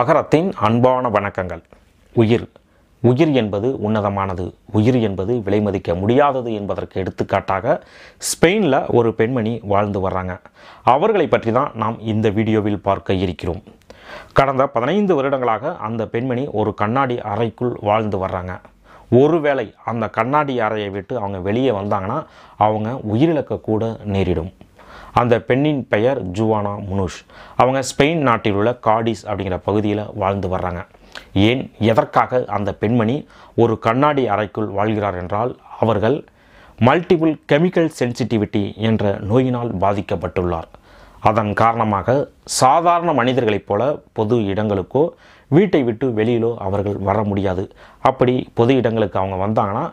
அகரத்தின் அன்பான வணக்கங்கள் உயிர் உயிர் என்பது உன்னதமானது உயிர் என்பது விலைமதிக்க முடியாதது என்பதற்கு எடுத்துக்காட்டாக ஸ்பெயினில் ஒரு பெண்மணி வாழ்ந்து வர்றாங்க அவர்களை பற்றி தான் நாம் இந்த வீடியோவில் பார்க்க இருக்கிறோம் கடந்த பதினைந்து வருடங்களாக அந்த பெண்மணி ஒரு கண்ணாடி அறைக்குள் வாழ்ந்து வர்றாங்க ஒருவேளை அந்த கண்ணாடி அறையை விட்டு அவங்க வெளியே வந்தாங்கன்னா அவங்க உயிரிழக்க கூட நேரிடும் அந்த பெண்ணின் பெயர் ஜுவானா முனுஷ் அவங்க ஸ்பெயின் நாட்டில் உள்ள காடிஸ் அப்படிங்கிற பகுதியில் வாழ்ந்து வர்றாங்க ஏன் எதற்காக அந்த பெண்மணி ஒரு கண்ணாடி அறைக்குள் வாழ்கிறார் என்றால் அவர்கள் மல்டிபிள் கெமிக்கல் சென்சிட்டிவிட்டி என்ற நோயினால் பாதிக்கப்பட்டுள்ளார் அதன் காரணமாக சாதாரண மனிதர்களைப் போல பொது இடங்களுக்கோ வீட்டை விட்டு வெளியிலோ அவர்கள் வர முடியாது அப்படி பொது இடங்களுக்கு அவங்க வந்தாங்கன்னா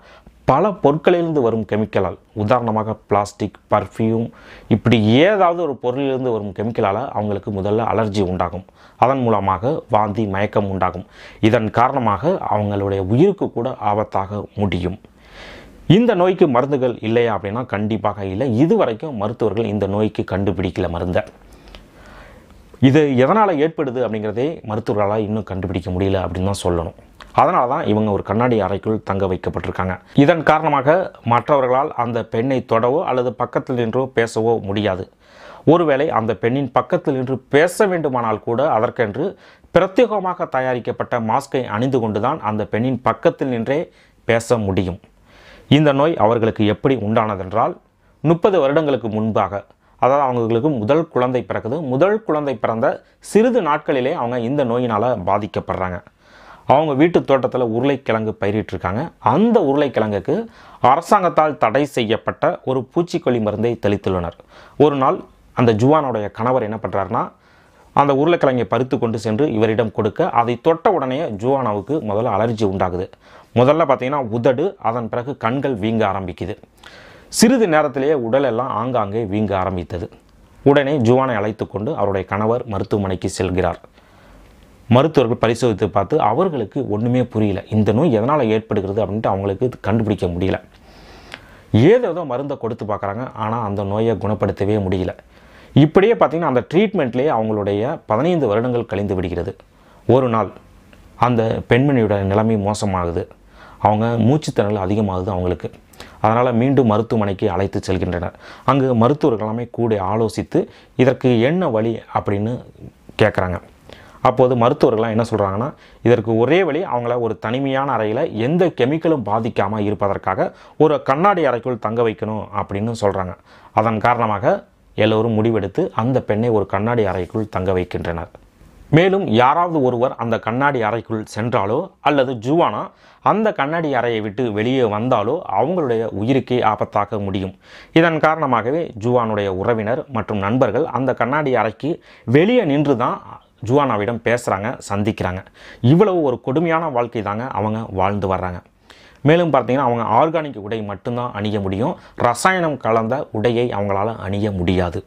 பல பொருட்களிலிருந்து வரும் கெமிக்கலால் உதாரணமாக பிளாஸ்டிக் பர்ஃப்யூம் இப்படி ஏதாவது ஒரு பொருளிலிருந்து வரும் கெமிக்கலால் அவங்களுக்கு முதல்ல அலர்ஜி உண்டாகும் அதன் மூலமாக வாந்தி மயக்கம் உண்டாகும் இதன் காரணமாக அவங்களுடைய உயிருக்கு கூட ஆபத்தாக முடியும் இந்த நோய்க்கு மருந்துகள் இல்லையா அப்படின்னா கண்டிப்பாக இல்லை இது வரைக்கும் மருத்துவர்கள் இந்த நோய்க்கு கண்டுபிடிக்கல மருந்தை இது எதனால் ஏற்படுது அப்படிங்கிறதே மருத்துவர்களால் இன்னும் கண்டுபிடிக்க முடியல அப்படின்னு தான் சொல்லணும் அதனால தான் இவங்க ஒரு கண்ணாடி அறைக்குள் தங்க வைக்கப்பட்டிருக்காங்க இதன் காரணமாக மற்றவர்களால் அந்த பெண்ணை தொடவோ அல்லது பக்கத்தில் நின்றோ பேசவோ முடியாது ஒருவேளை அந்த பெண்ணின் பக்கத்தில் நின்று பேச வேண்டுமானால் கூட அதற்கென்று பிரத்யேகமாக தயாரிக்கப்பட்ட மாஸ்கை அணிந்து கொண்டுதான் அந்த பெண்ணின் பக்கத்தில் நின்றே பேச முடியும் இந்த நோய் அவர்களுக்கு எப்படி உண்டானதென்றால் முப்பது வருடங்களுக்கு முன்பாக அதாவது அவங்களுக்கு முதல் குழந்தை பிறக்குது முதல் குழந்தை பிறந்த சிறிது நாட்களிலே அவங்க இந்த நோயினால் பாதிக்கப்படுறாங்க அவங்க வீட்டு தோட்டத்தில் உருளைக்கிழங்கு பயிரிட்டிருக்காங்க அந்த உருளைக்கிழங்குக்கு அரசாங்கத்தால் தடை செய்யப்பட்ட ஒரு பூச்சிக்கொல்லி மருந்தை தெளித்துள்ளனர் ஒரு நாள் அந்த ஜுவானுடைய கணவர் என்ன பண்ணுறாருனா அந்த உருளைக்கிழங்கை பறித்து கொண்டு சென்று இவரிடம் கொடுக்க அதை தொட்ட உடனே ஜுவானாவுக்கு முதல்ல அலர்ஜி உண்டாகுது முதல்ல பார்த்தீங்கன்னா உதடு அதன் பிறகு கண்கள் வீங்க ஆரம்பிக்குது சிறிது நேரத்திலேயே உடலெல்லாம் ஆங்காங்கே வீங்க ஆரம்பித்தது உடனே ஜுவானை அழைத்து கொண்டு அவருடைய கணவர் மருத்துவமனைக்கு செல்கிறார் மருத்துவர்கள் பரிசோதித்து பார்த்து அவர்களுக்கு ஒன்றுமே புரியல இந்த நோய் எதனால் ஏற்படுகிறது அப்படின்ட்டு அவங்களுக்கு கண்டுபிடிக்க முடியல ஏதோ ஏதோ மருந்தை கொடுத்து பார்க்குறாங்க ஆனால் அந்த நோயை குணப்படுத்தவே முடியல இப்படியே பார்த்திங்கன்னா அந்த ட்ரீட்மெண்ட்லேயே அவங்களுடைய பதினைந்து வருடங்கள் கழிந்து விடுகிறது ஒரு நாள் அந்த பெண்மணியோட நிலைமை மோசமாகுது அவங்க மூச்சுத்திறல் அதிகமாகுது அவங்களுக்கு அதனால் மீண்டும் மருத்துவமனைக்கு அழைத்து செல்கின்றனர் அங்கு மருத்துவர்கள் எல்லாமே கூட ஆலோசித்து இதற்கு என்ன வழி அப்படின்னு கேட்குறாங்க அப்போது மருத்துவர்கள்லாம் என்ன சொல்கிறாங்கன்னா இதற்கு ஒரே வழி அவங்கள ஒரு தனிமையான அறையில் எந்த கெமிக்கலும் பாதிக்காமல் இருப்பதற்காக ஒரு கண்ணாடி அறைக்குள் தங்க வைக்கணும் அப்படின்னு சொல்கிறாங்க அதன் காரணமாக எல்லோரும் முடிவெடுத்து அந்த பெண்ணை ஒரு கண்ணாடி அறைக்குள் தங்க வைக்கின்றனர் மேலும் யாராவது ஒருவர் அந்த கண்ணாடி அறைக்குள் சென்றாலோ அல்லது ஜுவானா அந்த கண்ணாடி அறையை விட்டு வெளியே வந்தாலோ அவங்களுடைய உயிருக்கே ஆபத்தாக முடியும் இதன் காரணமாகவே ஜுவானுடைய உறவினர் மற்றும் நண்பர்கள் அந்த கண்ணாடி அறைக்கு வெளியே நின்று தான் ஜுவானாவிடம் பேசுகிறாங்க சந்திக்கிறாங்க இவ்வளவு ஒரு கொடுமையான வாழ்க்கை தாங்க அவங்க வாழ்ந்து வர்றாங்க மேலும் பார்த்தீங்கன்னா அவங்க ஆர்கானிக் உடை மட்டும்தான் அணிய முடியும் ரசாயனம் கலந்த உடையை அவங்களால அணிய முடியாது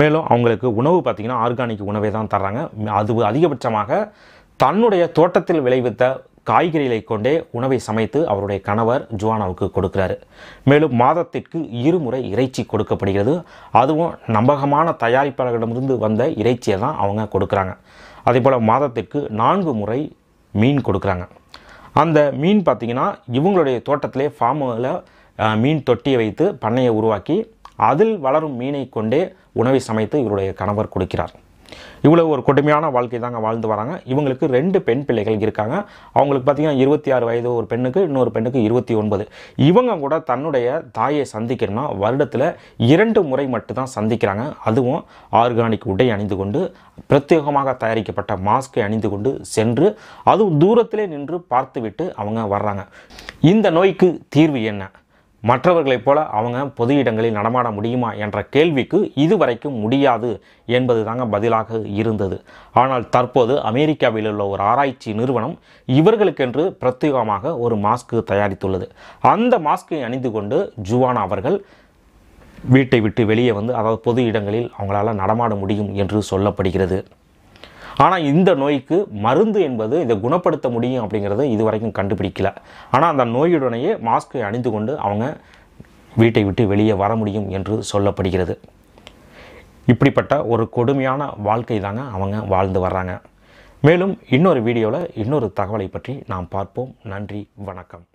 மேலும் அவங்களுக்கு உணவு பார்த்திங்கன்னா ஆர்கானிக் உணவை தான் தர்றாங்க அது அதிகபட்சமாக தன்னுடைய தோட்டத்தில் விளைவித்த காய்கறிகளை கொண்டே உணவை சமைத்து அவருடைய கணவர் ஜுவானாவுக்கு கொடுக்கிறாரு மேலும் மாதத்திற்கு இருமுறை இறைச்சி கொடுக்கப்படுகிறது அதுவும் நம்பகமான தயாரிப்பாளர்களிடமிருந்து வந்த இறைச்சியை தான் அவங்க கொடுக்குறாங்க அதே போல் மாதத்திற்கு நான்கு முறை மீன் கொடுக்குறாங்க அந்த மீன் பார்த்திங்கன்னா இவங்களுடைய தோட்டத்திலே ஃபார்மில் மீன் தொட்டியை வைத்து பண்ணையை உருவாக்கி அதில் வளரும் மீனை கொண்டே உணவை சமைத்து இவருடைய கணவர் கொடுக்கிறார் இவ்வளோ ஒரு கொடுமையான வாழ்க்கை தாங்க வாழ்ந்து வராங்க இவங்களுக்கு ரெண்டு பெண் பிள்ளைகள் இருக்காங்க அவங்களுக்கு பார்த்திங்கன்னா இருபத்தி ஆறு வயது ஒரு பெண்ணுக்கு இன்னொரு பெண்ணுக்கு இருபத்தி ஒன்பது இவங்க கூட தன்னுடைய தாயை சந்திக்கணும்னா வருடத்தில் இரண்டு முறை மட்டும்தான் சந்திக்கிறாங்க அதுவும் ஆர்கானிக் உடை அணிந்து கொண்டு பிரத்யேகமாக தயாரிக்கப்பட்ட மாஸ்கை அணிந்து கொண்டு சென்று அதுவும் தூரத்திலே நின்று பார்த்துவிட்டு அவங்க வர்றாங்க இந்த நோய்க்கு தீர்வு என்ன மற்றவர்களைப் போல அவங்க பொது இடங்களில் நடமாட முடியுமா என்ற கேள்விக்கு இதுவரைக்கும் முடியாது என்பது தாங்க பதிலாக இருந்தது ஆனால் தற்போது அமெரிக்காவில் உள்ள ஒரு ஆராய்ச்சி நிறுவனம் இவர்களுக்கென்று பிரத்யேகமாக ஒரு மாஸ்க் தயாரித்துள்ளது அந்த மாஸ்கை அணிந்து கொண்டு ஜுவானா அவர்கள் வீட்டை விட்டு வெளியே வந்து அதாவது பொது இடங்களில் அவங்களால நடமாட முடியும் என்று சொல்லப்படுகிறது ஆனால் இந்த நோய்க்கு மருந்து என்பது இதை குணப்படுத்த முடியும் அப்படிங்கிறது இது வரைக்கும் கண்டுபிடிக்கல ஆனால் அந்த நோயுடனேயே மாஸ்கை அணிந்து கொண்டு அவங்க வீட்டை விட்டு வெளியே வர முடியும் என்று சொல்லப்படுகிறது இப்படிப்பட்ட ஒரு கொடுமையான வாழ்க்கை தாங்க அவங்க வாழ்ந்து வர்றாங்க மேலும் இன்னொரு வீடியோவில் இன்னொரு தகவலை பற்றி நாம் பார்ப்போம் நன்றி வணக்கம்